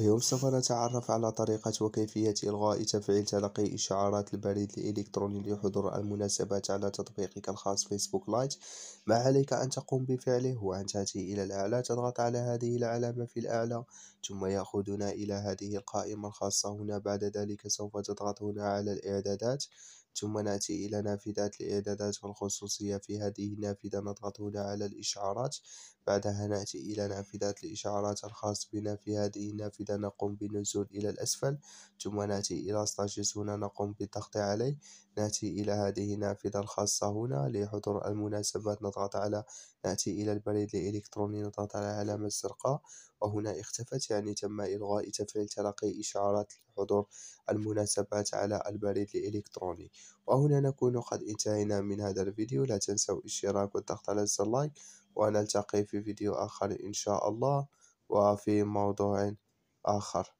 اليوم سوف نتعرف على طريقة وكيفية إلغاء تفعيل تلقي إشعارات البريد الإلكتروني لحضور المناسبات على تطبيقك الخاص فيسبوك لايت ما عليك أن تقوم بفعله هو أن تأتي إلى الأعلى تضغط على هذه العلامة في الأعلى ثم يأخذنا إلى هذه القائمة الخاصة هنا بعد ذلك سوف تضغط هنا على الإعدادات ثم نأتي إلى نافذة الإعدادات والخصوصية في هذه النافذة نضغط هنا على الإشعارات بعدها نأتي إلى نافذة الإشعارات الخاص بنا في هذه النافذة إذا نقوم بنزول إلى الأسفل ثم نأتي إلى ستاجز هنا نقوم بالضغط عليه نأتي إلى هذه النافذة الخاصة هنا لحضور المناسبات نضغط على نأتي إلى البريد الإلكتروني نضغط على العلامة الزرقاء وهنا اختفت يعني تم إلغاء تفعيل تلقي إشعارات لحضور المناسبات على البريد الإلكتروني وهنا نكون قد انتهينا من هذا الفيديو لا تنسوا الاشتراك والضغط على زر لايك ونلتقي في فيديو آخر إن شاء الله وفي موضوع آخر